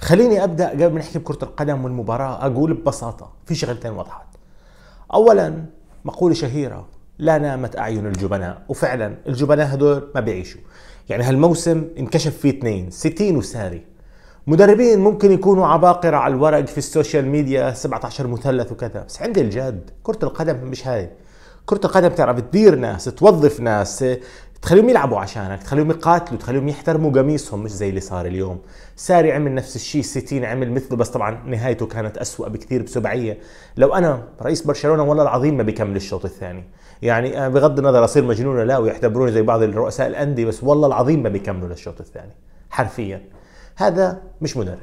خليني ابدا قبل ما نحكي بكره القدم والمباراه اقول ببساطه في شغلتين وضحت اولا مقوله شهيره لا نامت اعين الجبناء وفعلا الجبناء هدول ما بيعيشوا يعني هالموسم انكشف فيه اثنين ستين وساري مدربين ممكن يكونوا عباقرة على الورق في السوشيال ميديا 17 مثلث وكذا بس عند الجد كرة القدم مش هاي كرة القدم تعرف تدير ناس توظف ناس تخليهم يلعبوا عشانك تخليهم يقاتلوا تخليهم يحترموا قميصهم مش زي اللي صار اليوم ساري عمل نفس الشيء سيتين عمل مثله بس طبعا نهايته كانت أسوأ بكثير بسبعية لو أنا رئيس برشلونة والله العظيم ما بيكمل الشوط الثاني يعني آه، بغض النظر أصير مجنون ولا لا ويعتبروني زي بعض الرؤساء الأندية بس والله العظيم ما بيكملوا للشوط الثاني حرفيا هذا مش مدرب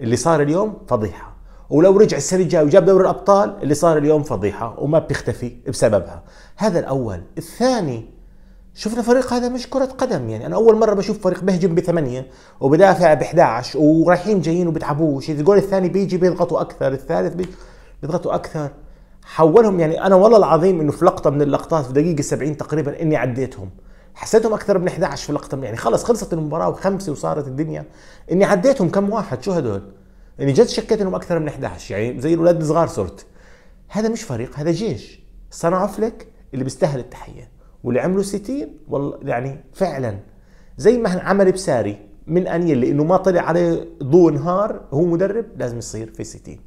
اللي صار اليوم فضيحه ولو رجع السنه الجايه وجاب دوري الابطال اللي صار اليوم فضيحه وما بيختفي بسببها هذا الاول الثاني شفنا فريق هذا مش كرة قدم يعني أنا أول مرة بشوف فريق بهجم بثمانية وبدافع ب 11 ورايحين جايين وبتعبوش الجول الثاني بيجي بيضغطوا أكثر الثالث بيضغطوا أكثر حولهم يعني أنا والله العظيم إنه في لقطة من اللقطات في دقيقة 70 تقريبا إني عديتهم حسيتهم أكثر من 11 في لقطة يعني خلص خلصت المباراة وخمسة وصارت الدنيا إني عديتهم كم واحد شو هدول إني جد شكيت إنهم أكثر من 11 يعني زي الأولاد الصغار صرت هذا مش فريق هذا جيش صنعوا فلك اللي بيستاهل التحيه واللي عملوا 60 والله يعني فعلا زي ما عمل بساري من انيلي انه ما طلع عليه ضوء نهار هو مدرب لازم يصير في 60